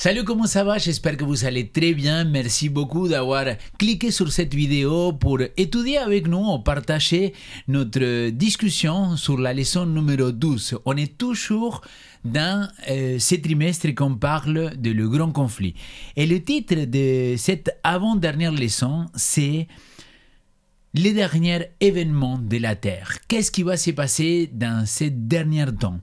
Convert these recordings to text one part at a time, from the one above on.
Salut, comment ça va J'espère que vous allez très bien. Merci beaucoup d'avoir cliqué sur cette vidéo pour étudier avec nous, partager notre discussion sur la leçon numéro 12. On est toujours dans euh, ce trimestre qu'on parle de le grand conflit. Et le titre de cette avant-dernière leçon, c'est les derniers événements de la Terre. Qu'est-ce qui va se passer dans ces derniers temps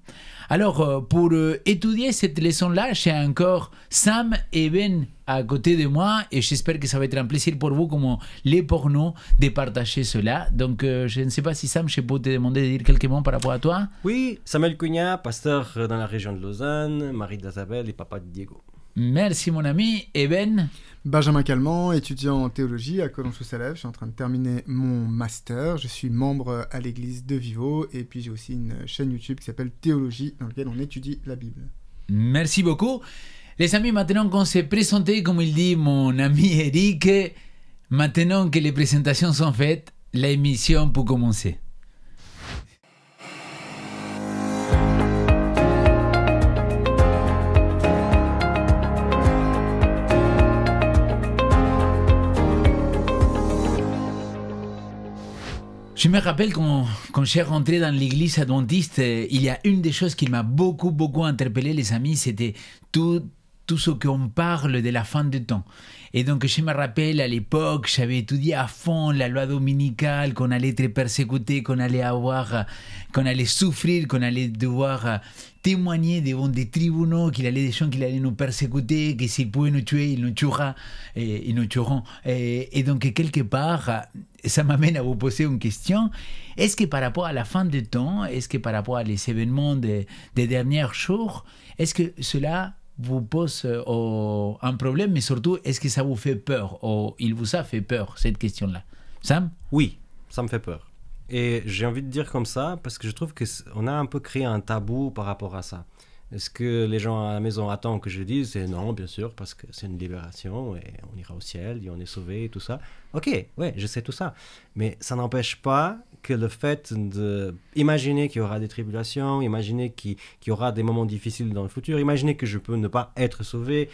alors, euh, pour euh, étudier cette leçon-là, j'ai encore Sam et Ben à côté de moi et j'espère que ça va être un plaisir pour vous, comme les pornos, de partager cela. Donc, euh, je ne sais pas si Sam, je peux te demander de dire quelques mots par rapport à toi. Oui, Samuel Cugna, pasteur dans la région de Lausanne, mari d'Isabelle et papa de Diego. Merci mon ami Eben. Benjamin Calment, étudiant en théologie à sous salève Je suis en train de terminer mon master. Je suis membre à l'église de Vivo et puis j'ai aussi une chaîne YouTube qui s'appelle Théologie dans laquelle on étudie la Bible. Merci beaucoup. Les amis, maintenant qu'on s'est présenté, comme il dit mon ami Eric, maintenant que les présentations sont faites, l'émission peut commencer. Je me rappelle quand, quand j'ai rentré dans l'église adventiste, euh, il y a une des choses qui m'a beaucoup, beaucoup interpellé, les amis, c'était tout, tout ce qu'on parle de la fin du temps. Et donc, je me rappelle, à l'époque, j'avais étudié à fond la loi dominicale, qu'on allait être persécuté, qu'on allait avoir, qu'on allait souffrir, qu'on allait devoir euh, témoigner devant des tribunaux, qu'il allait des gens qui allaient nous persécuter, que s'ils pouvaient nous tuer, ils nous tueront. Et, ils nous tueront. Et, donc, quelque part, ça m'amène à vous poser une question. Est-ce que par rapport à la fin du temps, est-ce que par rapport à les événements des, des derniers jours, est-ce que cela vous pose euh, un problème, mais surtout, est-ce que ça vous fait peur ou Il vous a fait peur, cette question-là Sam Oui, ça me fait peur. Et j'ai envie de dire comme ça, parce que je trouve qu'on a un peu créé un tabou par rapport à ça. Est-ce que les gens à la maison attendent que je dise non, bien sûr, parce que c'est une libération et on ira au ciel et on est sauvé et tout ça. Ok, ouais, je sais tout ça. Mais ça n'empêche pas que le fait d'imaginer qu'il y aura des tribulations, imaginer qu'il y aura des moments difficiles dans le futur, imaginer que je peux ne pas être sauvé,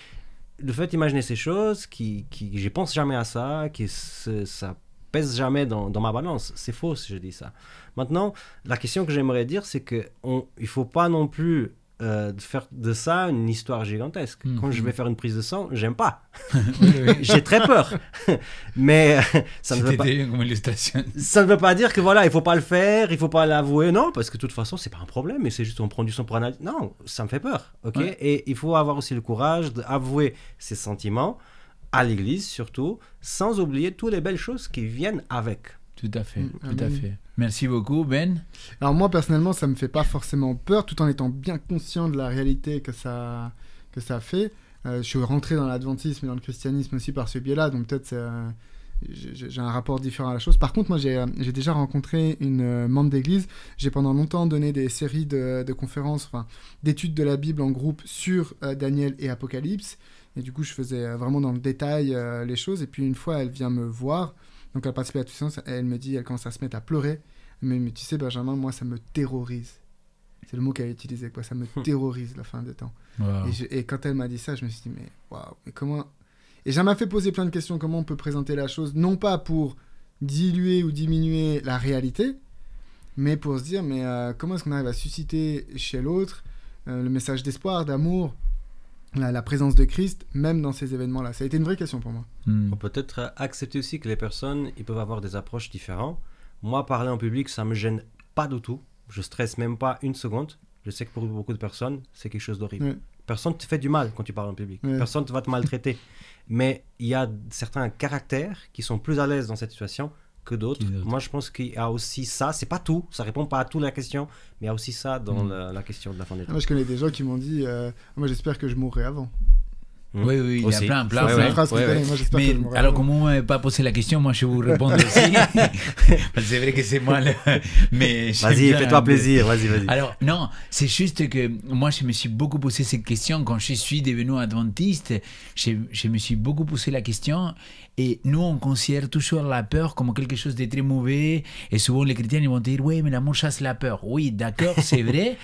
le fait d'imaginer ces choses, qui, qui, je pense jamais à ça, que ça pèse jamais dans, dans ma balance. C'est faux si je dis ça. Maintenant, la question que j'aimerais dire, c'est qu'il ne faut pas non plus euh, de faire de ça une histoire gigantesque. Mm. Quand je vais faire une prise de sang, j'aime pas. J'ai très peur. Mais euh, ça ne, veut pas... dire que voilà, il faut pas le faire, il faut pas l'avouer. Non, parce que de toute façon, c'est pas un problème. Mais c'est juste on prend du sang pour Non, ça me fait peur. Ok. Et il faut avoir aussi le courage d'avouer ses sentiments à l'Église surtout, sans oublier toutes les belles choses qui viennent avec. Tout à fait. Mm. Tout à fait. Merci beaucoup, Ben. Alors moi, personnellement, ça ne me fait pas forcément peur, tout en étant bien conscient de la réalité que ça, que ça fait. Euh, je suis rentré dans l'adventisme et dans le christianisme aussi par ce biais-là, donc peut-être euh, j'ai un rapport différent à la chose. Par contre, moi, j'ai euh, déjà rencontré une membre d'église. J'ai pendant longtemps donné des séries de, conférences, enfin, d'études de la Bible en groupe sur Daniel et Apocalypse. Et du coup, je faisais vraiment dans le détail les choses. Et puis une fois, elle vient me voir donc elle participe à la et elle me dit, elle commence à se mettre à pleurer. Mais, tu sais, Benjamin, moi, ça me terrorise. C'est le mot qu'elle a utilisé, quoi. Ça me terrorise la fin de temps. Et, quand elle m'a dit ça, je me suis dit, mais waouh, mais comment. Et ça m'a fait poser plein de questions, comment on peut présenter la chose, non pas pour diluer ou diminuer la réalité, mais pour se dire, mais euh, comment est-ce qu'on arrive à susciter chez l'autre euh, le message d'espoir, d'amour, la, présence de Christ, même dans ces événements-là Ça a été une vraie question pour moi. Hmm. On Peut-être accepter aussi que les personnes, ils peuvent avoir des approches différentes. Moi, parler en public, ça me gêne pas du tout. Je stresse même pas une seconde. Je sais que pour beaucoup de personnes, c'est quelque chose d'horrible. Personne Personne te fait du mal quand tu parles en public. Personne ne va te maltraiter. Mais il y a certains caractères qui sont plus à l'aise dans cette situation que d'autres. Moi, je pense qu'il y a aussi ça. C'est pas tout, ça répond pas à tout la question, mais il y a aussi ça dans hmm. la, question de la fin des temps. Ah, moi, je connais des gens qui m'ont dit euh, Moi, j'espère que je mourrai avant. Mmh. Oui, oui, il y a plein, plein. alors, comme vous ne m'avez pas posé la question, moi, je vais vous répondre aussi. c'est vrai que c'est mal. mais vas-y, fais-toi plaisir, vas-y, vas-y. Alors, non, c'est juste que moi, je me suis beaucoup posé cette question quand je suis devenu adventiste. Je, je me suis beaucoup posé la question. Et nous, on considère toujours la peur comme quelque chose de très mauvais. Et souvent, les chrétiens, ils vont dire, oui, mais l'amour chasse la peur. Oui, d'accord, c'est vrai.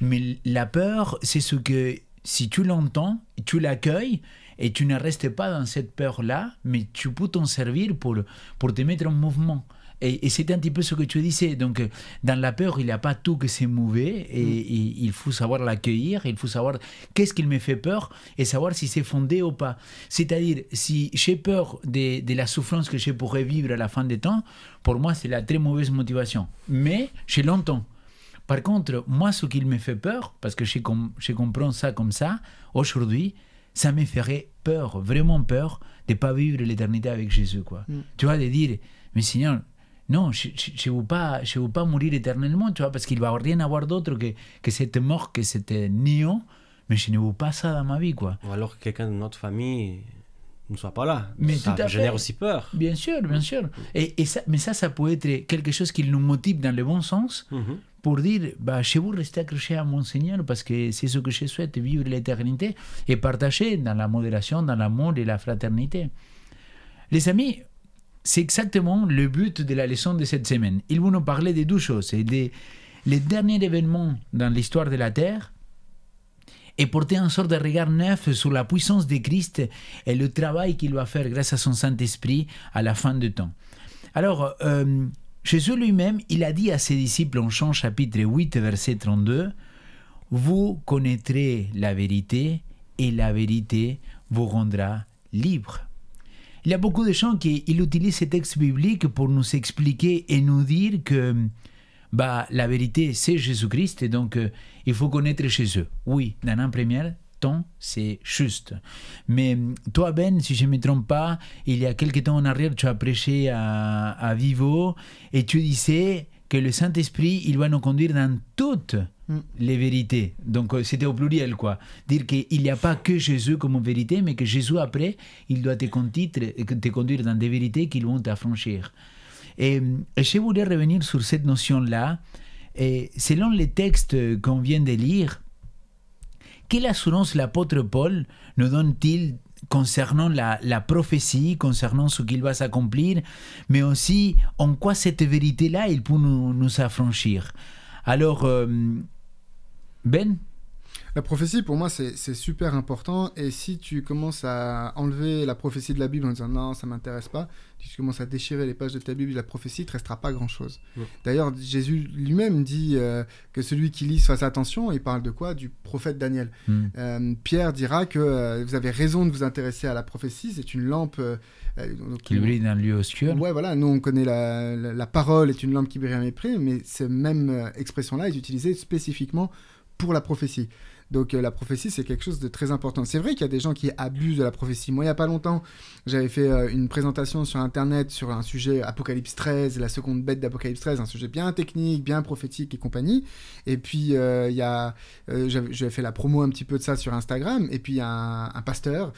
mais la peur, c'est ce que si tu l'entends, tu l'accueilles et tu ne restes pas dans cette peur-là, mais tu peux t'en servir pour, pour te mettre en mouvement. Et, c'est un petit peu ce que tu disais. Donc, euh, dans la peur, il n'y a pas tout que c'est mauvais. Mm. Et, il faut savoir l'accueillir. Il faut savoir qu'est-ce qui me fait peur et savoir si c'est fondé ou pas. C'est-à-dire, si j'ai peur de, de, la souffrance que je pourrais vivre à la fin des temps, pour moi, c'est la très mauvaise motivation. Mais je l'entends. Par contre, moi, ce qui me fait peur, parce que je, comprends ça comme ça, aujourd'hui, ça me ferait peur, vraiment peur, de ne pas vivre l'éternité avec Jésus. quoi. Mm. Tu vois, de dire, mais Seigneur, non, je ne veux, pas, je veux pas mourir éternellement, tu vois, parce qu'il va rien avoir d'autre que, que cette mort, que c'était euh, néant, mais je ne veux pas ça dans ma vie. quoi. Ou alors que quelqu'un de notre famille ne soit pas là. Mais ça génère aussi peur. Bien sûr, bien sûr. Et, ça, mais ça, ça peut être quelque chose qui nous motive dans le bon sens. Mm-hmm pour dire bah, je veux rester accroché à mon Seigneur parce que c'est ce que je souhaite, vivre l'éternité et partager dans la modération, dans l'amour et la fraternité. Les amis, c'est exactement le but de la leçon de cette semaine. Ils vont nous parler des deux choses et des les derniers événements dans l'histoire de la Terre et porter un sort de regard neuf sur la puissance de Christ et le travail qu'il va faire grâce à son Saint-Esprit à la fin du temps. Alors, euh, Jésus lui-même, il a dit à ses disciples en Jean chapitre 8, verset 32, Vous connaîtrez la vérité et la vérité vous rendra libre. Il y a beaucoup de gens qui utilisent ces textes bibliques pour nous expliquer et nous dire que bah, la vérité, c'est Jésus-Christ, et donc euh, il faut connaître Jésus. Oui, dans un premier, c'est juste. Mais hum, toi, Ben, si je ne me trompe pas, il y a quelques temps en arrière, tu as prêché à, Vivo et tu disais que le Saint-Esprit, il va nous conduire dans toutes mm. les vérités. Donc euh, c'était au pluriel, quoi. Dire qu'il n'y a pas que Jésus comme vérité, mais que Jésus, après, il doit te conduire, dans des vérités qui vont t'affranchir. Et, hum, et, je voulais revenir sur cette notion-là. Et selon les textes qu'on vient de lire, quelle assurance l'apôtre Paul nous donne-t-il concernant la, la, prophétie, concernant ce qu'il va s'accomplir, mais aussi en quoi cette vérité-là, il peut nous, affranchir Alors, euh, Ben la prophétie, pour moi, c'est super important. Et si tu commences à enlever la prophétie de la Bible en disant non, ça m'intéresse pas, tu commences à déchirer les pages de ta Bible la prophétie, ne te restera pas grand-chose. Mm. D'ailleurs, Jésus lui-même dit euh, que celui qui lit fasse attention. Il parle de quoi Du prophète Daniel. Mm. Euh, Pierre dira que euh, vous avez raison de vous intéresser à la prophétie. C'est une lampe qui brille dans le lieu obscur. Ouais, voilà. Nous, on connaît la, parole est une lampe qui brille à mépris, mais cette même expression-là est utilisée spécifiquement pour la prophétie. Donc euh, la prophétie, c'est quelque chose de très important. C'est vrai qu'il y a des gens qui abusent de la prophétie. Moi, il n'y a pas longtemps, j'avais fait euh, une présentation sur Internet sur un sujet Apocalypse 13, la seconde bête d'Apocalypse 13, un sujet bien technique, bien prophétique et compagnie. Et puis, euh, il j'avais fait la promo un petit peu de ça sur Instagram. Et puis, il y a un, pasteur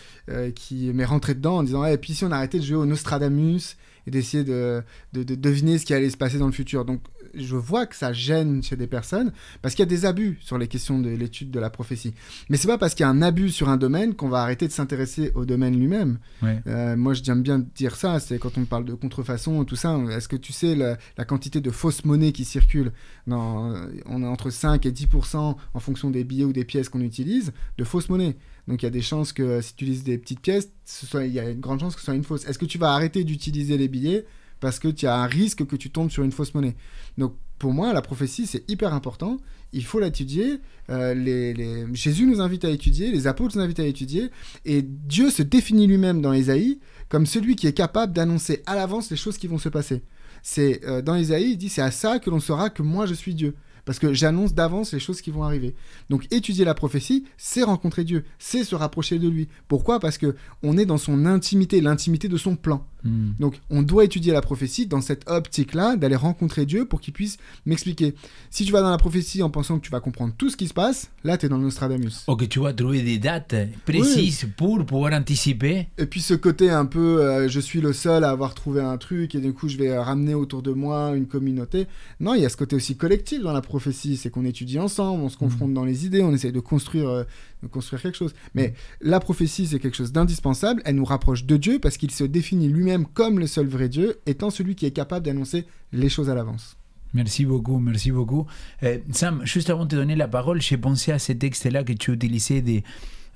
qui m'est rentré dedans en disant, et eh, puis si on arrêtait de jouer au Nostradamus et d'essayer de, de deviner ce qui allait se passer dans le futur. Donc, je vois que ça gêne chez des personnes parce qu'il y a des abus sur les questions de l'étude de la prophétie. Mais c'est pas parce qu'il y a un abus sur un domaine qu'on va arrêter de s'intéresser au domaine lui-même. Moi, je euh, moi, j'aime bien dire ça. C'est quand on parle de contrefaçon, tout ça. Est-ce que tu sais la, quantité de fausses monnaies qui circulent euh, On a entre 5 et 10 en fonction des billets ou des pièces qu'on utilise de fausses monnaies. Donc il y a des chances que euh, si tu utilises des petites pièces, il y a une grande chance que ce soit une fausse. Est-ce que tu vas arrêter d'utiliser les billets parce que tu as un risque que tu tombes sur une fausse monnaie. Donc pour moi, la prophétie, c'est hyper important. Il faut l'étudier. Euh, Jésus nous invite à étudier, les apôtres nous invitent à étudier. Et Dieu se définit lui-même dans Ésaïe comme celui qui est capable d'annoncer à l'avance les choses qui vont se passer. C'est euh, Dans Ésaïe, il dit, c'est à ça que l'on saura que moi je suis Dieu parce que j'annonce d'avance les choses qui vont arriver. Donc étudier la prophétie, c'est rencontrer Dieu, c'est se rapprocher de lui. Pourquoi Parce que on est dans son intimité, l'intimité de son plan. Hmm. Donc on doit étudier la prophétie dans cette optique-là d'aller rencontrer Dieu pour qu'il puisse m'expliquer. Si tu vas dans la prophétie en pensant que tu vas comprendre tout ce qui se passe, là tu es dans le Nostradamus. Ok, tu vas trouver des dates précises pour pouvoir anticiper. Et puis ce côté un peu euh, je suis le seul à avoir trouvé un truc et du coup je vais euh, ramener autour de moi une communauté. Non, il y a ce côté aussi collectif dans la prophétie, c'est qu'on étudie ensemble, on se hmm. confronte dans les idées, on essaie de construire, euh, construire quelque chose. Mais hmm. la prophétie c'est quelque chose d'indispensable, elle nous rapproche de Dieu parce qu'il se définit lui-même comme le seul vrai Dieu, étant celui qui est capable d'annoncer les choses à l'avance. Merci beaucoup, merci beaucoup. Eh, Sam, juste avant de te donner la parole, j'ai pensé à ces texte là que tu utilisais des,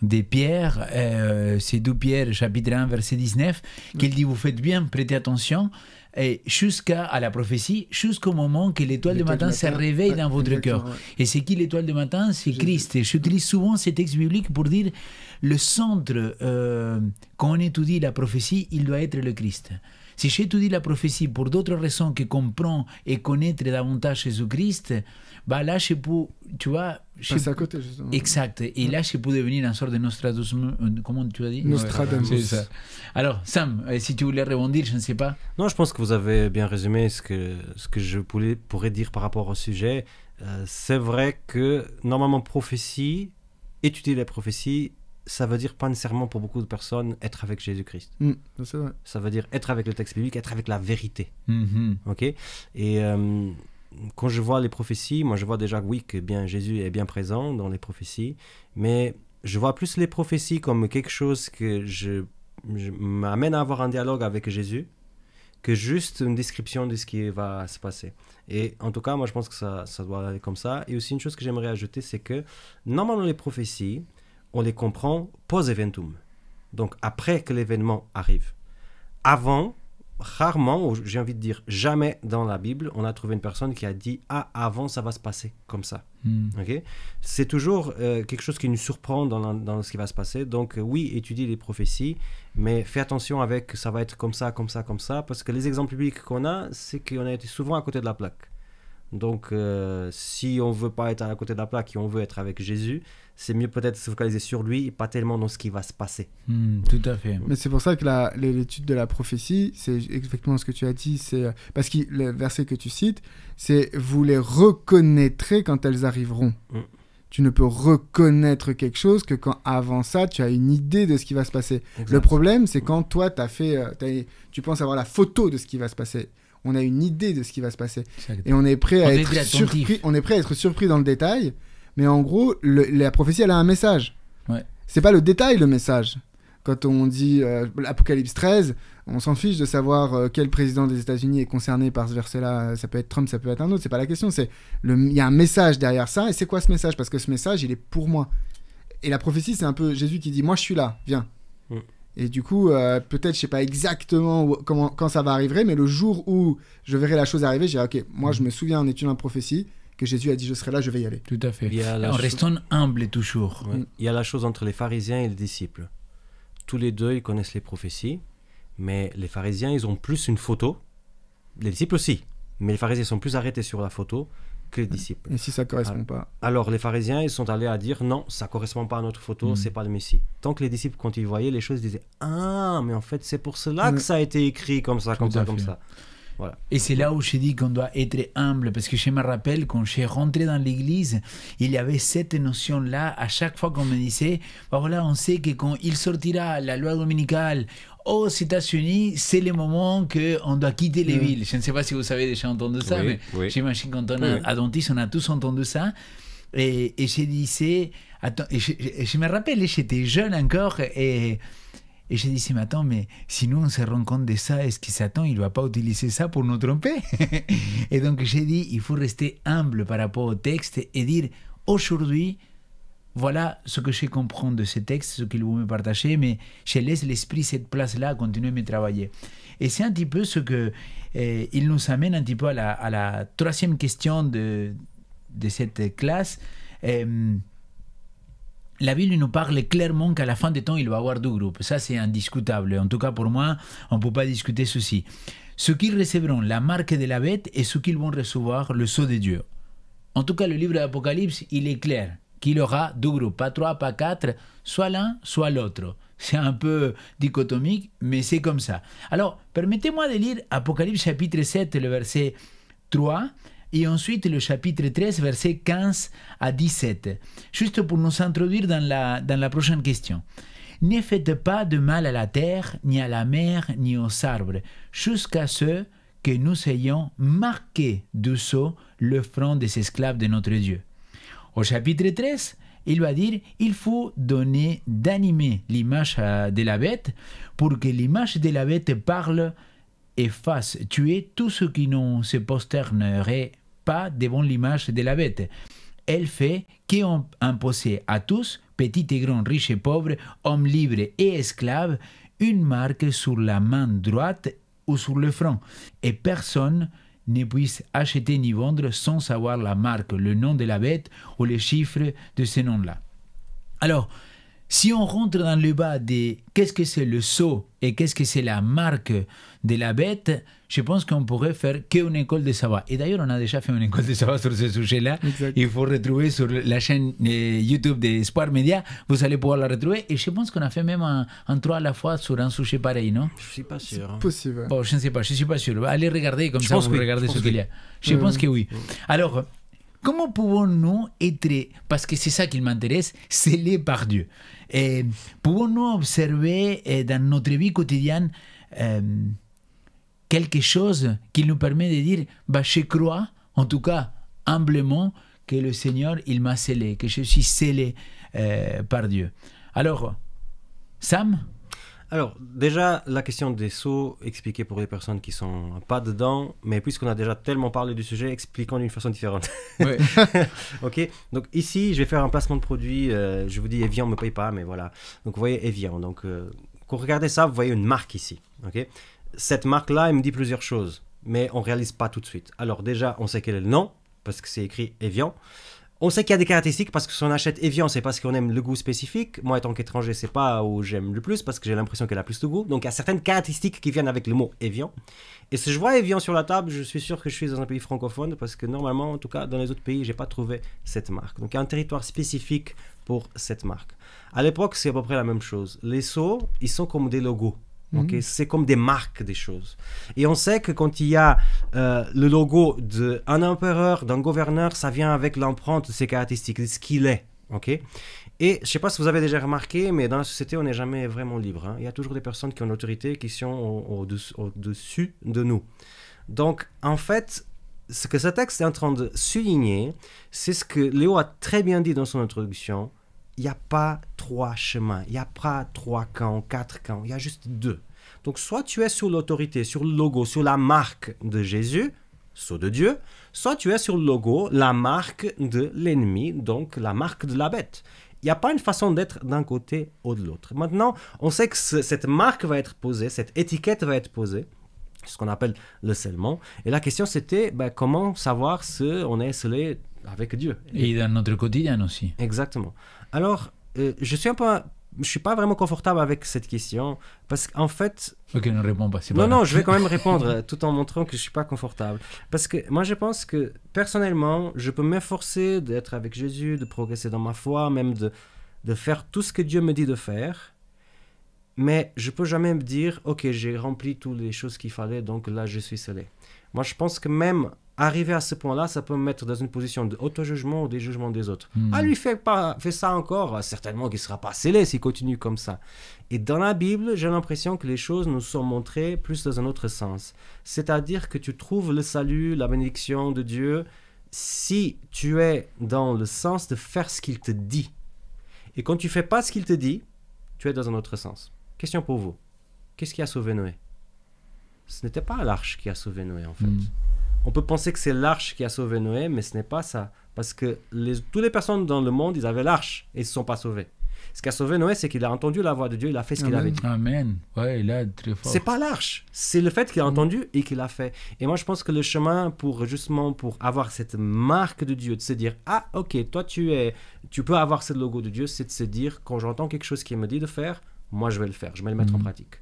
des pierres, euh, c'est 2 Pierre, chapitre 1, verset 19, qu'il dit Vous faites bien, prêtez attention, et eh, jusqu'à à la prophétie, jusqu'au moment que l'étoile de matin, se réveille dans votre cœur. Et c'est qui l'étoile de matin C'est Christ. Et j'utilise souvent ces textes bibliques pour dire le centre, euh, quand on étudie la prophétie, il doit être le Christ. Si j'étudie la prophétie pour d'autres raisons que comprendre et connaître davantage Jésus-Christ, bah là, je peux, tu vois. Je à côté, justement. Exact. Et là, je peux devenir un sort de Nostradamus. Euh, comment tu as dit Nostradamus. ça. Alors, Sam, euh, si tu voulais rebondir, je ne sais pas. Non, je pense que vous avez bien résumé ce que, ce que je pourrais dire par rapport au sujet. Euh, c'est vrai que, normalement, prophétie, étudier la prophétie, ça veut dire pas nécessairement pour beaucoup de personnes être avec Jésus-Christ. Hmm, vrai ça veut dire être avec le texte biblique, être avec la vérité. Mhm. Ok Et quand je vois les prophéties, moi je vois déjà oui que bien Jésus est bien présent dans les prophéties, mais je vois plus les prophéties comme quelque chose que je, m'amène à avoir un dialogue avec Jésus que juste une description de ce qui va se passer. Et en tout cas, moi je pense que ça, ça doit aller comme ça. Et aussi une chose que j'aimerais ajouter, c'est que normalement les prophéties, on les comprend post-eventum, donc après que l'événement arrive. Avant, rarement, j'ai envie de dire jamais dans la Bible, on a trouvé une personne qui a dit Ah, avant, ça va se passer comme ça. Hmm. C'est toujours euh, quelque chose qui nous surprend dans, ce qui va se passer. Donc, euh, oui, étudie les prophéties, mais fais attention avec ça va être comme ça, comme ça, comme ça, parce que les exemples publics qu'on a, c'est qu'on a été souvent à côté de la plaque. Donc, euh, si on veut pas être à côté de la plaque et on veut être avec Jésus, c'est mieux peut-être se focaliser sur lui et pas tellement dans ce qui va se passer. Hmm, tout à fait. Mais c'est pour ça que l'étude de la prophétie, c'est exactement ce que tu as dit. C'est euh, parce que le verset que tu cites, c'est vous les reconnaîtrez quand elles arriveront. Hmm. Tu ne peux reconnaître quelque chose que quand avant ça, tu as une idée de ce qui va se passer. Le problème, c'est hmm. quand toi, fait, euh, tu penses avoir la photo de ce qui va se passer on a une idée de ce qui va se passer. Et on est prêt à être surpris. On est prêt à être surpris dans le détail. Mais en gros, la prophétie, elle a un message. C'est pas le détail le message. Quand on dit euh, l'Apocalypse 13, on s'en fiche de savoir euh, quel président des États-Unis est concerné par ce verset-là. Ça peut être Trump, ça peut être un autre. C'est pas la question. C'est il y a un message derrière ça. Et c'est quoi ce message Parce que ce message, il est pour moi. Et la prophétie, c'est un peu Jésus qui dit Moi, je suis là. Viens. Mm. Et du coup, euh, peut-être, je sais pas exactement quand ça va arriver, mais le jour où je verrai la chose arriver, je dirai, ok, moi, je mm. me souviens en étudiant la prophétie que Jésus a dit, je serai là, je vais y aller. Tout à fait. En restant humble toujours. Mm. Il y a la chose entre les pharisiens et les disciples. Tous les deux, ils connaissent les prophéties, mais les pharisiens, ils ont plus une photo. Les disciples aussi, mais les pharisiens sont plus arrêtés sur la photo que les disciples. Et si ça correspond pas Alors les pharisiens, ils sont allés à dire non, ça correspond pas à notre photo, mm. c'est pas le Messie. Tant que les disciples, quand ils voyaient les choses, ils disaient ah, mais en fait, c'est pour cela que mm. ça a été écrit comme ça, comme ça, comme ça. Voilà. Et c'est là où j'ai dit qu'on doit être humble, parce que je me rappelle quand j'ai rentré dans l'église, il y avait cette notion-là, à chaque fois qu'on me disait, bah voilà, on sait que quand il sortira la loi dominicale, aux oh, États-Unis, c'est le moment qu'on doit quitter les mm. villes. Je ne sais pas si vous avez déjà entendu ça, mais j'imagine quand on on a tous entendu ça. Et, et je disais, attends, je, me rappelle, j'étais jeune encore et. Et j'ai dit, mais attends, mais si nous on se rend compte de ça, est-ce qu'il s'attend, il ne va pas utiliser ça pour nous tromper Et donc j'ai dit, il faut rester humble par rapport au texte et dire, aujourd'hui, voilà ce que je comprends de ces textes, ce qu'ils vont me partager, mais je laisse l'esprit cette place-là, continuer à me travailler. Et c'est un petit peu ce que eh, il nous amène un petit peu à la, troisième question de, cette classe. la Bible nous parle clairement qu'à la fin des temps, il va y avoir deux groupes. Ça, c'est indiscutable. En tout cas, pour moi, on ne peut pas discuter ceci. Ceux qui recevront la marque de la bête et ceux qui vont recevoir le sceau de Dieu. En tout cas, le livre d'Apocalypse, il est clair qu'il aura deux groupes, pas trois, pas quatre, soit l'un, soit l'autre. C'est un peu dichotomique, mais c'est comme ça. Alors, permettez-moi de lire Apocalypse chapitre 7, le verset 3, et ensuite le chapitre 13, verset 15 à 17, juste pour nous introduire dans la, dans la prochaine question. Ne faites pas de mal à la terre, ni à la mer, ni aux arbres, jusqu'à ce que nous ayons marqué du le front des esclaves de notre Dieu. Au chapitre 13, il va dire il faut donner d'animer l'image euh, de la bête pour que l'image de la bête parle et fasse tuer tous ceux qui ne se posternerait pas devant l'image de la bête. Elle fait qu'on imposait à tous, petits et grands, riches et pauvres, hommes libres et esclaves, une marque sur la main droite ou sur le front, et personne ne puisse acheter ni vendre sans savoir la marque, le nom de la bête ou les chiffres de ce nom-là. Alors, si on rentre dans le bas de qu'est-ce que c'est le sceau et qu'est-ce que c'est la marque de la bête, je pense qu'on pourrait faire qu'une école de savoir. Et d'ailleurs, on a déjà fait une école de savoir sur ce sujet-là. Il faut retrouver sur la chaîne euh, YouTube d'Espoir Media. Vous allez pouvoir la retrouver. Et je pense qu'on a fait même un, trois à la fois sur un sujet pareil, non Je ne suis pas sûr. Hein. Possible. Bon, je ne sais pas. Je ne suis pas sûr. Allez regarder comme ça, vous regardez ce qu'il y a. Je pense mm. que oui. Alors. Comment pouvons-nous être, parce que c'est ça qui m'intéresse, scellés par Dieu Pouvons-nous observer euh, dans notre vie quotidienne euh, quelque chose qui nous permet de dire, bah, je crois, en tout cas humblement, que le Seigneur, il m'a scellé, que je suis scellé euh, par Dieu. Alors, Sam alors, déjà, la question des sceaux, expliquer pour les personnes qui sont pas dedans, mais puisqu'on a déjà tellement parlé du sujet, expliquons d'une façon différente. Oui. ok, donc ici, je vais faire un placement de produit. Euh, je vous dis, Evian ne me paye pas, mais voilà. Donc, vous voyez Evian. Donc, euh, quand vous regardez ça, vous voyez une marque ici. Ok, cette marque-là, elle me dit plusieurs choses, mais on ne réalise pas tout de suite. Alors déjà, on sait quel est le nom, parce que c'est écrit Evian. On sait qu'il y a des caractéristiques parce que si on achète Evian, c'est parce qu'on aime le goût spécifique. Moi, étant qu'étranger, c'est pas où j'aime le plus parce que j'ai l'impression qu'elle a plus de goût. Donc, il y a certaines caractéristiques qui viennent avec le mot Evian. Et si je vois Evian sur la table, je suis sûr que je suis dans un pays francophone parce que normalement, en tout cas, dans les autres pays, je n'ai pas trouvé cette marque. Donc, il y a un territoire spécifique pour cette marque. À l'époque, c'est à peu près la même chose. Les sceaux, ils sont comme des logos. Mhm. c'est comme des marques des choses. Et on sait que quand il y a euh, le logo d'un empereur, d'un gouverneur, ça vient avec l'empreinte de ses caractéristiques, de ce qu'il est. ok et je ne sais pas si vous avez déjà remarqué, mais dans la société, on n'est jamais vraiment libre. Hein. Il y a toujours des personnes qui ont l'autorité, qui sont au au, au dessus de nous. Donc, en fait, ce que ce texte est en train de souligner, c'est ce que Léo a très bien dit dans son introduction. Il n'y a pas trois chemins, il n'y a pas trois camps, quatre camps, il y a juste deux. Donc soit tu es sur l'autorité, sur le logo, sur la marque de Jésus, saut de Dieu, soit tu es sur le logo, la marque de l'ennemi, donc la marque de la bête. Il n'y a pas une façon d'être d'un côté ou de l'autre. Maintenant, on sait que cette marque va être posée, cette étiquette va être posée, ce qu'on appelle le scellement. Et la question c'était ben, comment savoir si on est scellé avec Dieu. Et dans notre quotidien aussi. Exactement. Alors, euh, je suis je suis pas vraiment confortable avec cette question parce qu'en fait. Ok, ne réponds pas. Non, non, je vais quand même répondre euh, tout en montrant que je suis pas confortable. Parce que moi, je pense que personnellement, je peux m'efforcer d'être avec Jésus, de progresser dans ma foi, même de, de faire tout ce que Dieu me dit de faire. Mais je peux jamais me dire, ok, j'ai rempli toutes les choses qu'il fallait, donc là, je suis scellé. Moi, je pense que même Arriver à ce point-là, ça peut me mettre dans une position d'auto-jugement ou des jugements des autres. Hmm. Ah, lui, fait, pas, fait ça encore, certainement qu'il ne sera pas scellé s'il continue comme ça. Et dans la Bible, j'ai l'impression que les choses nous sont montrées plus dans un autre sens. C'est-à-dire que tu trouves le salut, la bénédiction de Dieu, si tu es dans le sens de faire ce qu'il te dit. Et quand tu fais pas ce qu'il te dit, tu es dans un autre sens. Question pour vous. Qu'est-ce qui a sauvé Noé Ce n'était pas l'arche qui a sauvé Noé, en fait. Hmm on peut penser que c'est l'arche qui a sauvé Noé, mais ce n'est pas ça. Parce que toutes les personnes dans le monde, ils avaient l'arche et ils ne se sont pas sauvés. Ce qui a sauvé Noé, c'est qu'il a entendu la voix de Dieu, il a fait ce qu'il avait dit. Amen. Ouais, il a très fort. C'est pas l'arche, c'est le fait qu'il a mm. entendu et qu'il a fait. Et moi, je pense que le chemin pour justement pour avoir cette marque de Dieu, de se dire ah ok, toi tu es, tu peux avoir ce logo de Dieu, c'est de se dire quand j'entends quelque chose qui me dit de faire, moi je vais le faire, je vais le mettre en mm. pratique.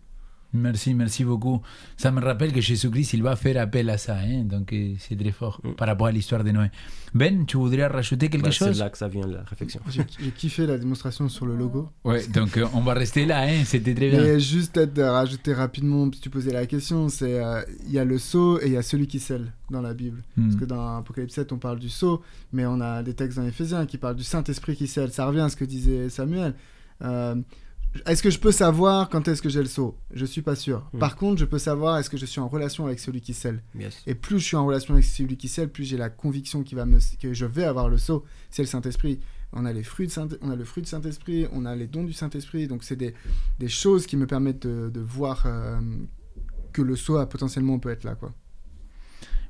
Merci, merci beaucoup. Ça me rappelle que Jésus-Christ, il va faire appel à ça. Hein? donc, euh, c'est très fort mm. par rapport à l'histoire de Noé. Ben, tu voudrais rajouter quelque bah, chose C'est là que ça vient, la réflexion. J'ai kiffé la démonstration sur le logo. Ouais, donc euh, on va rester là. Hein? C'était très bien. Et juste peut-être euh, rajouter rapidement, si tu posais la question, c'est il y a le sceau et il y a celui qui scelle dans la Bible. Hmm. Parce que dans Apocalypse 7, on parle du sceau, mais on a des textes dans Éphésiens qui parlent du Saint-Esprit qui scelle. Ça revient à ce que disait Samuel. Euh, est-ce que je peux savoir quand est-ce que j'ai le saut Je suis pas sûr. Hmm. Par contre, je peux savoir est-ce que je suis en relation avec celui qui scelle. Et plus je suis en relation avec celui qui scelle, plus j'ai la conviction qui va me, que je vais avoir le saut. C'est le Saint-Esprit. On a, les fruits de on a le fruit du Saint-Esprit, on a les dons du Saint-Esprit. Donc, c'est des, choses qui me permettent de, voir euh, que le saut potentiellement peut être là. quoi.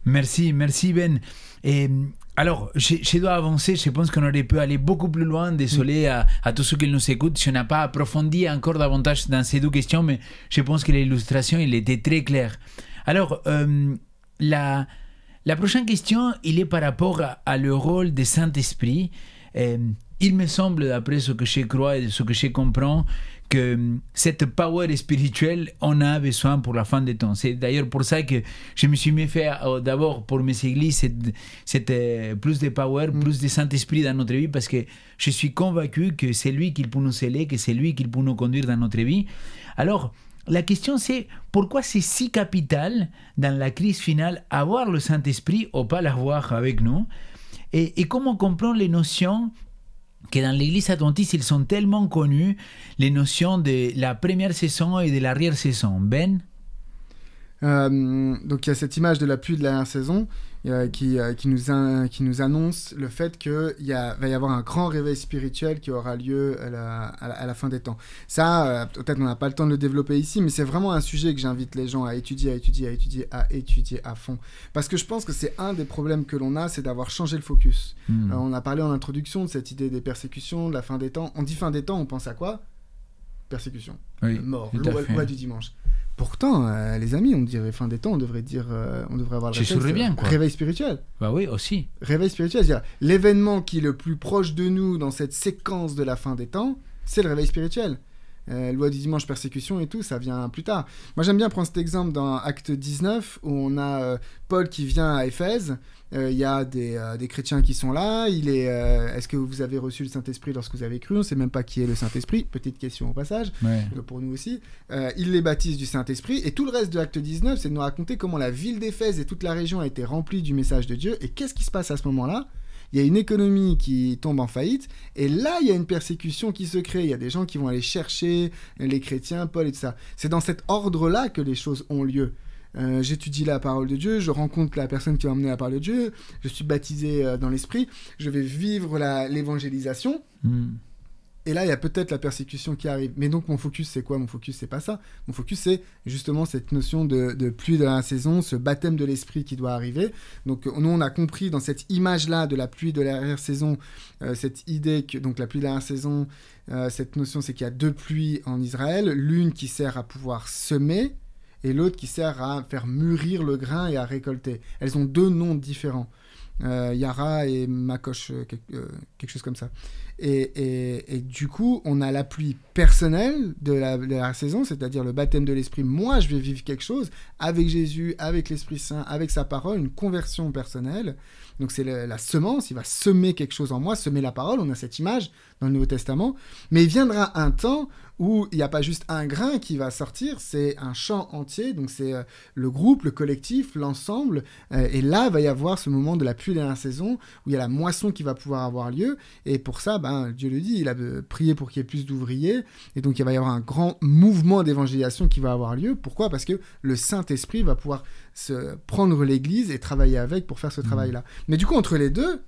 Merci, merci Ben. Et alors, je, dois avancer, je pense qu'on aurait pu aller beaucoup plus loin. Désolé mm. à, tous ceux qui nous écoutent si on n'a pas approfondi encore davantage dans ces deux questions, mais je pense que l'illustration, il était très claire. Alors, euh, la, prochaine question, il est par rapport à, le rôle des Saint-Esprit. Euh, il me semble, d'après ce que je crois et ce que je comprends, que mm, cette power spirituelle, on a besoin pour la fin des temps. C'est d'ailleurs pour ça que je me suis mis faire euh, d'abord pour mes églises, c'était euh, plus de power, mm. plus de Saint-Esprit dans notre vie, parce que je suis convaincu que c'est lui qui peut nous sceller, que c'est lui qui peut nous conduire dans notre vie. Alors, la question c'est pourquoi c'est si capital dans la crise finale avoir le Saint-Esprit ou pas l'avoir avec nous et, et comment comprendre les notions que dans l'Église adventiste, ils sont tellement connus les notions de la première saison et de l'arrière-saison. Ben euh, Donc il y a cette image de la pluie de l'arrière-saison. Euh, qui, euh, qui, nous qui nous annonce le fait qu'il va y avoir un grand réveil spirituel qui aura lieu à la, fin des temps. Ça, euh, peut-être on n'a pas le temps de le développer ici, mais c'est vraiment un sujet que j'invite les gens à étudier, à étudier, à étudier, à étudier à fond. Parce que je pense que c'est un des problèmes que l'on a, c'est d'avoir changé le focus. Hmm. on a parlé en introduction de cette idée des persécutions, de la fin des temps. On dit fin des temps, on pense à quoi Persécution, mort, le du dimanche. Pourtant, euh, les amis, on dirait fin des temps, on devrait dire, euh, on devrait avoir le bien, réveil spirituel. Bah oui, aussi. Réveil spirituel, c'est-à-dire l'événement qui est le plus proche de nous dans cette séquence de la fin des temps, c'est le réveil spirituel. Euh, loi du dimanche, persécution et tout, ça vient plus tard. Moi j'aime bien prendre cet exemple dans Acte 19 où on a euh, Paul qui vient à Éphèse, euh, il y a des, chrétiens qui sont là, il est est-ce que vous avez reçu le Saint-Esprit lorsque vous avez cru On ne sait même pas qui est le Saint-Esprit, petite question au passage, pour nous aussi. il les baptise du Saint-Esprit et tout le reste de Acte 19 c'est de nous raconter comment la ville d'Éphèse et toute la région a été remplie du message de Dieu et qu'est-ce qui se passe à ce moment-là il y a une économie qui tombe en faillite, et là, il y a une persécution qui se crée. Il y a des gens qui vont aller chercher les chrétiens, Paul et tout ça. C'est dans cet ordre-là que les choses ont lieu. Euh, j'étudie la parole de Dieu, je rencontre la personne qui va emmener la parole de Dieu, je suis baptisé euh, dans l'esprit, je vais vivre l'évangélisation. Hmm. Et là, il y a peut-être la persécution qui arrive. Mais donc, mon focus, c'est quoi Mon focus, c'est pas ça. Mon focus, c'est justement cette notion de, pluie de la saison, ce baptême de l'esprit qui doit arriver. Donc, euh, nous, on a compris dans cette image-là de la pluie de la saison, euh, cette idée que donc la pluie de la saison, euh, cette notion, c'est qu'il y a deux pluies en Israël, l'une qui sert à pouvoir semer et l'autre qui sert à faire mûrir le grain et à récolter. Elles ont deux noms différents. Yara et Makosh, quelque chose comme ça. Et, du coup, on a l'appui pluie de la, de la saison, c'est-à-dire le baptême de l'esprit. Moi, je vais vivre quelque chose avec Jésus, avec l'Esprit Saint, avec sa parole, une conversion personnelle. Donc c'est la semence, il va semer quelque chose en moi, semer la parole, on a cette image dans le Nouveau Testament. Mais il viendra un temps où il n'y a pas juste un grain qui va sortir, c'est un champ entier, donc c'est euh, le groupe, le collectif, l'ensemble. Euh, et là, il va y avoir ce moment de la pluie de la saison où il y a la moisson qui va pouvoir avoir lieu. Et pour ça, bah, ben, Dieu le dit, il a euh, prié pour qu'il y ait plus d'ouvriers, et donc il va y avoir un grand mouvement d'évangélisation qui va avoir lieu. Pourquoi Parce que le Saint-Esprit va pouvoir se prendre l'Église et travailler avec pour faire ce mmh. travail-là. Mais du coup, entre les deux,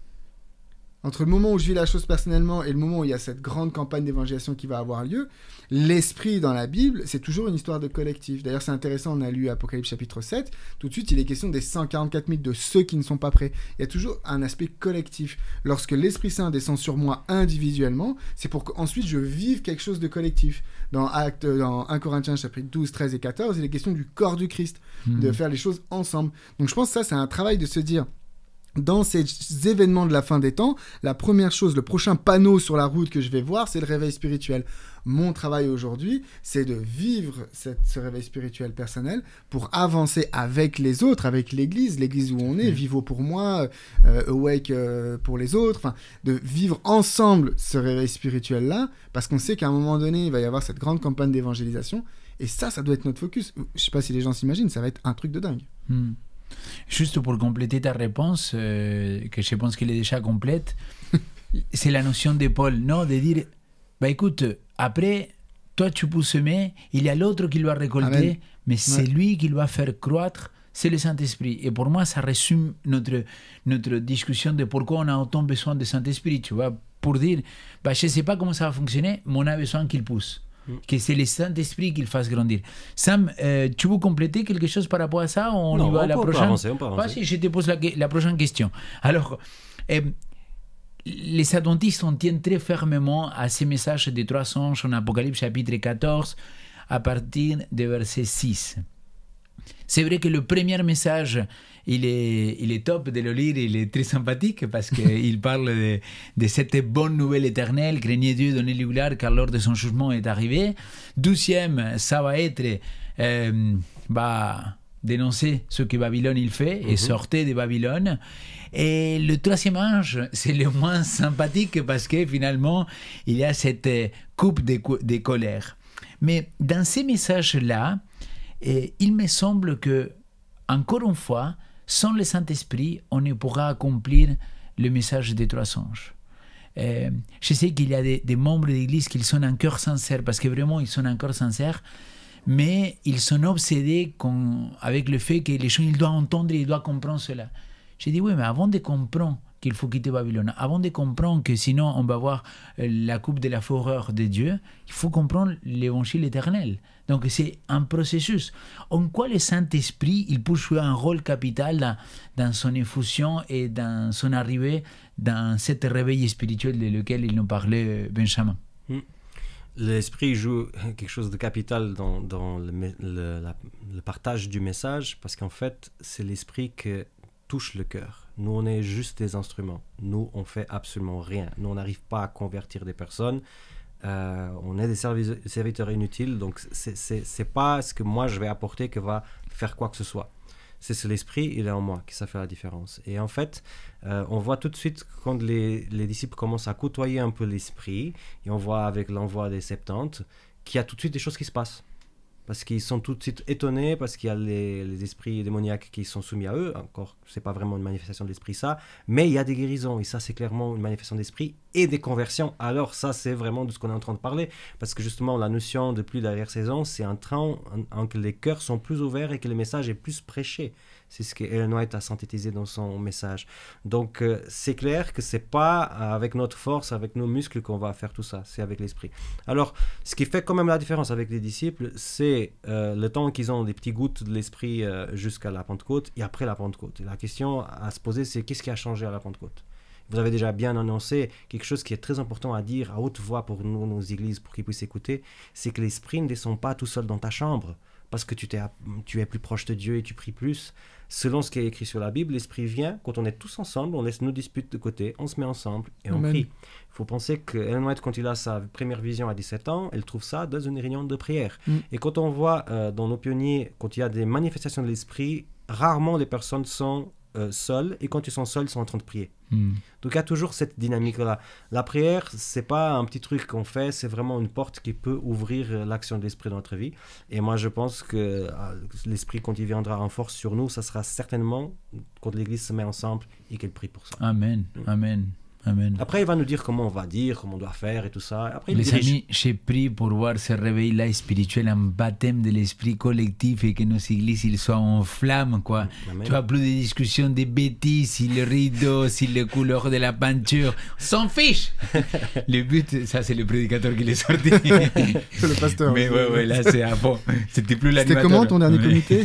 entre le moment où je vis la chose personnellement et le moment où il y a cette grande campagne d'évangélisation qui va avoir lieu, l'esprit dans la Bible, c'est toujours une histoire de collectif. D'ailleurs, c'est intéressant, on a lu Apocalypse chapitre 7, tout de suite, il est question des 144 000 de ceux qui ne sont pas prêts. Il y a toujours un aspect collectif. Lorsque l'Esprit Saint descend sur moi individuellement, c'est pour qu'ensuite je vive quelque chose de collectif. Dans, Acte, euh, dans 1 Corinthiens chapitre 12, 13 et 14, il est question du corps du Christ, hmm. de faire les choses ensemble. Donc je pense que ça, c'est un travail de se dire dans ces événements de la fin des temps, la première chose, le prochain panneau sur la route que je vais voir, c'est le réveil spirituel. Mon travail aujourd'hui, c'est de vivre ce réveil spirituel personnel pour avancer avec les autres, avec l'Église, l'Église où on est, Vivo pour moi, euh, Awake euh, pour les autres, enfin, de vivre ensemble ce réveil spirituel-là, parce qu'on sait qu'à un moment donné, il va y avoir cette grande campagne d'évangélisation, et ça, ça doit être notre focus. Je ne sais pas si les gens s'imaginent, ça va être un truc de dingue. Hmm. Juste pour compléter ta réponse, eh, que je pense qu'elle est déjà complète, c'est la notion Paul, non De dire, bah écoute, après, toi tu pousses, mais il y a l'autre qui va récolter, mais c'est lui qui va faire croître, c'est le Saint-Esprit. Et pour moi, ça résume notre, notre discussion de pourquoi on a autant besoin du Saint-Esprit, tu vois, pour dire, bah, je ne sais pas comment ça va fonctionner, mais on a besoin qu'il pousse. Mm. que c'est le Saint-Esprit qui le fasse grandir. Sam, euh, tu veux compléter quelque chose par rapport à ça On y va à la prochaine. Avancer, on si je te pose la, prochaine question. Alors, euh, les adventistes ont tiennent très fermement à ces messages des trois anges en Apocalypse chapitre 14 à partir de verset 6. C'est vrai que le premier message, il est, top de le lire, il est très sympathique parce qu'il parle de, cette bonne nouvelle éternelle, craignez Dieu, donnez-lui gloire, car l'heure de son jugement est arrivée. Douzième, ça va être... Euh, bah, dénoncer ce que Babylone il fait et mhm. sortir de Babylone. Et le troisième ange, c'est le moins sympathique parce que finalement, il y a cette euh, coupe de des colères. Mais dans ces messages-là, et il me semble que, encore une fois, sans le Saint-Esprit, on ne pourra accomplir le message des trois anges. Euh, je sais qu'il y a des, membres d'Église qui sont cœur sincère, parce que vraiment, ils sont encore sincère, mais ils sont obsédés avec le fait que les gens, ils doivent entendre, ils doivent comprendre cela. J'ai dit, oui, mais avant de comprendre qu'il faut quitter Babylone, avant de comprendre que sinon on va voir euh, la coupe de la fureur de Dieu, il faut comprendre l'évangile éternel. Donc c'est un processus. En quoi le Saint-Esprit, il peut jouer un rôle capital dans, son effusion et dans son arrivée dans cette réveil spirituel de lequel il nous parlait euh, Benjamin hmm. L'esprit joue quelque chose de capital dans, le, partage du message parce qu'en fait, c'est l'esprit qui touche le cœur. Nous, on est juste des instruments. Nous, on fait absolument rien. Nous, on n'arrive pas à convertir des personnes. Euh, on est des serviteurs inutiles, donc c'est pas ce que moi je vais apporter que va faire quoi que ce soit. C'est l'esprit, il est en moi, qui ça fait la différence. Et en fait, euh, on voit tout de suite quand les, disciples commencent à côtoyer un peu l'esprit, et on voit avec l'envoi des 70, qu'il y a tout de suite des choses qui se passent parce qu'ils sont tout de suite étonnés, parce qu'il y a les, esprits démoniaques qui sont soumis à eux. Encore, ce n'est pas vraiment une manifestation d'esprit ça, mais il y a des guérisons, et ça, c'est clairement une manifestation d'esprit et des conversions. Alors, ça, c'est vraiment de ce qu'on est en train de parler, parce que justement, la notion de plus dernière saison, c'est un train en, que les cœurs sont plus ouverts et que le message est plus prêché. C'est ce que White a synthétisé dans son message. Donc euh, c'est clair que c'est pas avec notre force, avec nos muscles qu'on va faire tout ça, c'est avec l'esprit. Alors ce qui fait quand même la différence avec les disciples, c'est euh, le temps qu'ils ont des petits gouttes de l'esprit euh, jusqu'à la Pentecôte et après la Pentecôte. Et la question à se poser, c'est qu'est-ce qui a changé à la Pentecôte vous avez déjà bien annoncé quelque chose qui est très important à dire à haute voix pour nous, nos églises, pour qu'ils puissent écouter, c'est que l'esprit ne descend pas tout seul dans ta chambre parce que tu, tu es plus proche de Dieu et tu pries plus, selon ce qui est écrit sur la Bible, l'Esprit vient quand on est tous ensemble, on laisse nos disputes de côté, on se met ensemble et on prie. Il faut penser que Ellen White, quand il a sa première vision à 17 ans, elle trouve ça dans une réunion de prière. Mm. Et quand on voit euh, dans nos pionniers, quand il y a des manifestations de l'Esprit, rarement les personnes sont seul seuls et quand ils sont seuls, ils sont en train de prier. Hmm. Donc il y a toujours cette dynamique-là. La prière, c'est pas un petit truc qu'on fait, c'est vraiment une porte qui peut ouvrir euh, l'action de l'esprit dans notre vie. Et moi, je pense que euh, l'esprit, quand il viendra en force sur nous, ça sera certainement quand l'Église se met ensemble et qu'elle prie pour ça. Amen. Hmm. Amen. Après, il va nous dire comment on va dire, comment on doit faire et tout ça. Les amis, j'ai prié pour voir ce réveil-là spirituel, un baptême de l'esprit collectif et que nos églises soient en flamme. Quoi. Tu n'as plus de discussions, des bêtises, si le rideau, si les couleur de la peinture. S'en fiche Le but, ça c'est le prédicateur qui l'est sorti. c'est le pasteur. Mais hein. là c'est à C'était plus C'était comment ton dernier comité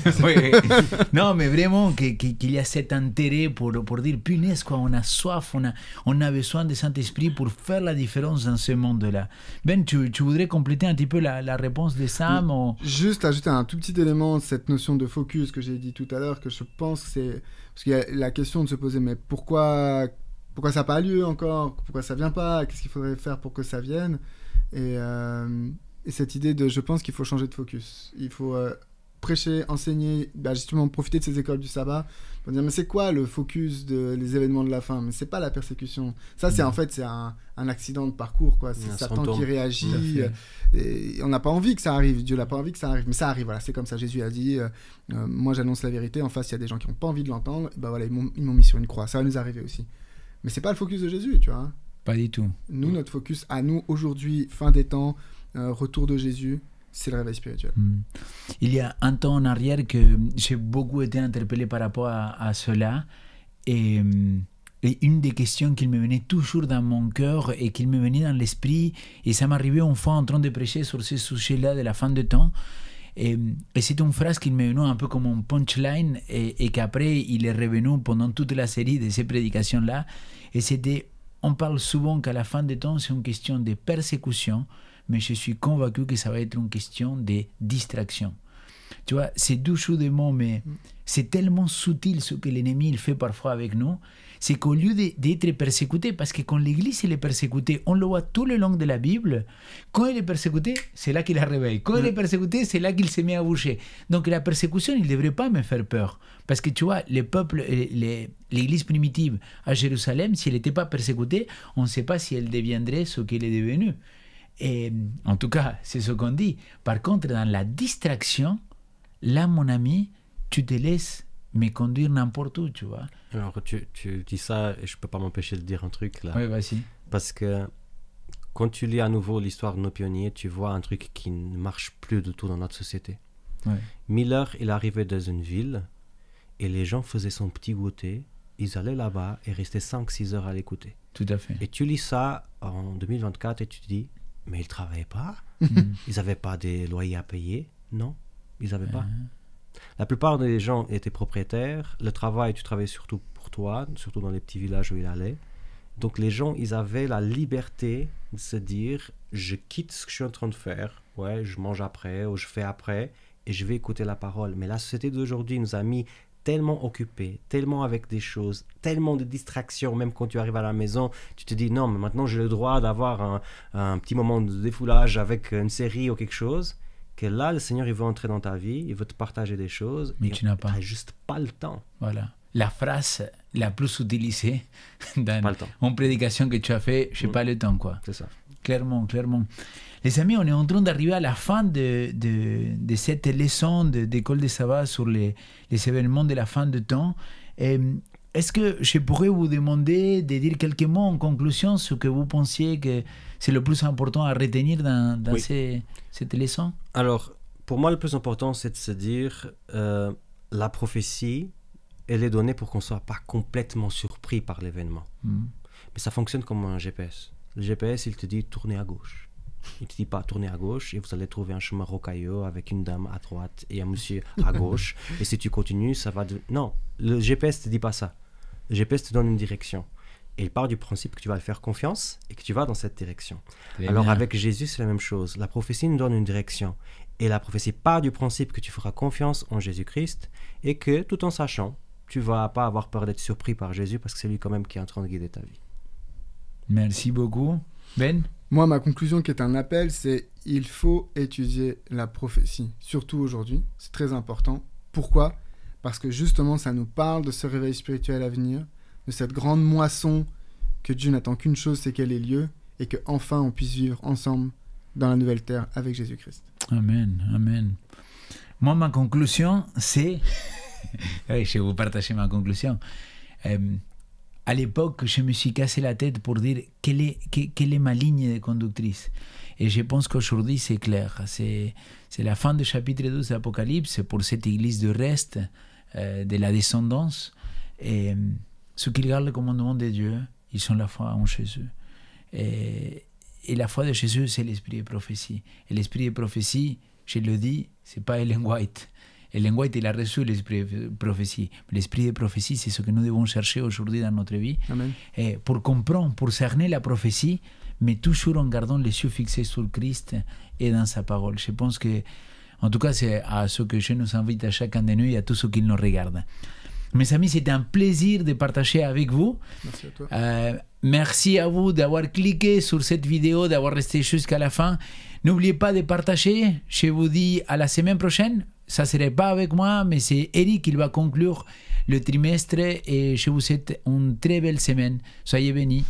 Non, mais vraiment, qu'il y a cet intérêt pour, pour dire, punaise, quoi, on a soif, on a, on a a besoin du Saint-Esprit pour faire la différence dans ce monde-là. Ben, tu, voudrais compléter un petit peu la, réponse de Sam Juste ajouter un tout petit élément, de cette notion de focus que j'ai dit tout à l'heure, que je pense que c'est... Parce qu'il y a la question de se poser, mais pourquoi, pourquoi ça n'a pas lieu encore Pourquoi ça vient pas Qu'est-ce qu'il faudrait faire pour que ça vienne et, euh, cette idée de, je pense qu'il faut changer de focus. Il faut... Euh, prêcher, enseigner, bah, justement profiter de ces écoles du sabbat pour dire mais c'est quoi le focus des événements de la fin Mais c'est pas la persécution. Ça c'est mm. en fait c'est un, accident de parcours quoi. C'est Satan qui réagit. Euh, on n'a pas envie que ça arrive. Dieu n'a pas envie que ça arrive, mais ça arrive. Voilà, c'est comme ça. Jésus a dit euh, euh, moi j'annonce la vérité. En face il y a des gens qui n'ont pas envie de l'entendre. Bah voilà ils m'ont mis sur une croix. Ça va nous arriver aussi. Mais c'est pas le focus de Jésus, tu vois. Hein. Pas du tout. Nous, mm. notre focus à nous aujourd'hui, fin des temps, retour de Jésus, c'est le réveil spirituel. Mm. Il y a un temps en arrière que j'ai beaucoup été interpellé par rapport à, cela. Mm, et, une des questions qui me venait toujours dans mon cœur et qui me venait dans l'esprit, et ça m'arrivait une fois en train de prêcher sur ce sujet-là de la fin de temps. Et, mm, c'est une phrase qui me venait un peu comme un punchline et, et qu'après il est revenu pendant toute la série de ces prédications-là. Et c'était, on parle souvent qu'à la fin des temps, c'est une question de persécution, mais je suis convaincu que ça va être une question de distraction. Tu vois, c'est doux des mots, mais mm. c'est tellement subtil ce que l'ennemi il fait parfois avec nous, c'est qu'au lieu d'être persécuté, parce que quand l'Église est persécutée, on le voit tout le long de la Bible, quand elle est persécutée, c'est là qu'il la réveille. Quand elle est mm. persécutée, c'est là qu'il se met à bouger. Donc la persécution, il ne devrait pas me faire peur. Parce que tu vois, les peuples, l'Église primitive à Jérusalem, si elle n'était pas persécutée, on ne sait pas si elle deviendrait ce qu'elle est devenue. Et, eh, en tout cas, c'est ce qu'on dit. Par contre, dans la distraction, là, mon ami, tu te laisses me conduire n'importe où, tu vois. Alors, tu, dis ça et je peux pas m'empêcher de dire un truc là. Oui, vas-y. Parce que quand tu lis à nouveau l'histoire de nos pionniers, tu vois un truc qui ne marche plus du tout dans notre société. Miller, il arrivait dans une ville et les gens faisaient son petit goûter, ils allaient là-bas et restaient 5-6 heures à l'écouter. Tout à fait. Et tu lis ça en 2024 et tu te dis, mais ils ne travaillaient pas. Mm. Mm. ils n'avaient pas des loyers à payer. Non, ils n'avaient pas. La plupart des gens étaient propriétaires. Le travail, tu travaillais surtout pour toi, surtout dans les petits villages où il allait. Donc les gens, ils avaient la liberté de se dire, je quitte ce que je suis en train de faire. Ouais, je mange après ou je fais après et je vais écouter la parole. Mais la société d'aujourd'hui nous a mis tellement occupé, tellement avec des choses, tellement de distractions, même quand tu arrives à la maison, tu te dis non, mais maintenant j'ai le droit d'avoir un, petit moment de défoulage avec une série ou quelque chose, que là, le Seigneur, il veut entrer dans ta vie, il veut te partager des choses, mais tu n'as pas. juste pas le temps. Voilà. La phrase la plus utilisée dans une prédication que tu as fait, je n'ai mm. pas le temps, quoi. C'est ça. Clairement, clairement. Les amis, on est en train d'arriver à la fin de, cette leçon d'école de, de sur les, événements de la fin de temps. Euh, est-ce que je pourrais vous demander de dire quelques mots en conclusion sur ce que vous pensiez que c'est le plus important à retenir dans, cette leçon Alors, pour moi, le plus important, c'est de se dire euh, la prophétie, elle est donnée pour qu'on ne soit pas complètement surpris par l'événement. Hmm. Mais ça fonctionne comme un GPS. Le GPS, il te dit tourner à gauche il te dit pas tourner à gauche et vous allez trouver un chemin rocailleux avec une dame à droite et un monsieur à gauche. et si tu continues, ça va. Non, le GPS te dit pas ça. Le GPS te donne une direction. Et il part du principe que tu vas faire confiance et que tu vas dans cette direction. Alors avec Jésus, c'est la même chose. La prophétie nous donne une direction. Et la prophétie part du principe que tu feras confiance en Jésus-Christ et que tout en sachant, tu vas pas avoir peur d'être surpris par Jésus parce que c'est lui quand même qui est en train de guider ta vie. Merci beaucoup. Ben moi, ma conclusion qui est un appel, c'est il faut étudier la prophétie, surtout aujourd'hui. C'est très important. Pourquoi Parce que justement, ça nous parle de ce réveil spirituel à venir, de cette grande moisson que Dieu n'attend qu'une chose, c'est qu'elle ait lieu et que enfin on puisse vivre ensemble dans la nouvelle terre avec Jésus-Christ. Amen, amen. Moi, ma conclusion, c'est, oui, je vais vous partager ma conclusion. Euh, à l'époque, je me suis cassé la tête pour dire quelle est, ma ligne de conductrice. Et je pense qu'aujourd'hui, c'est clair. C'est la fin du chapitre 12 de l'Apocalypse pour cette Église de reste euh, de la descendance. Et euh, ceux qui regardent le commandement de Dieu, ils sont la foi en Jésus. Et, la foi de Jésus, c'est l'esprit de prophétie. Et l'esprit de prophétie, je le dis, c'est pas Ellen White le langage de eh, la reçu l'esprit de prophétie. L'esprit de prophétie, c'est ce que nous devons chercher aujourd'hui dans notre vie. pour comprendre, pour cerner la prophétie, mais toujours en gardant les yeux fixés sur le Christ et dans sa parole. Je pense que, en tout cas, c'est à ce que je nous invite à chacun de nous et à tous ceux qui nous regardent. Mes amis, c'était un plaisir de partager avec vous. Merci à toi. Euh, merci à vous d'avoir cliqué sur cette vidéo, d'avoir resté jusqu'à la fin. N'oubliez pas de partager. Je vous dis à la semaine prochaine ça ne serait pas avec moi, mais c'est Eric qui va conclure le trimestre et je vous souhaite une très belle semaine. Soyez bénis.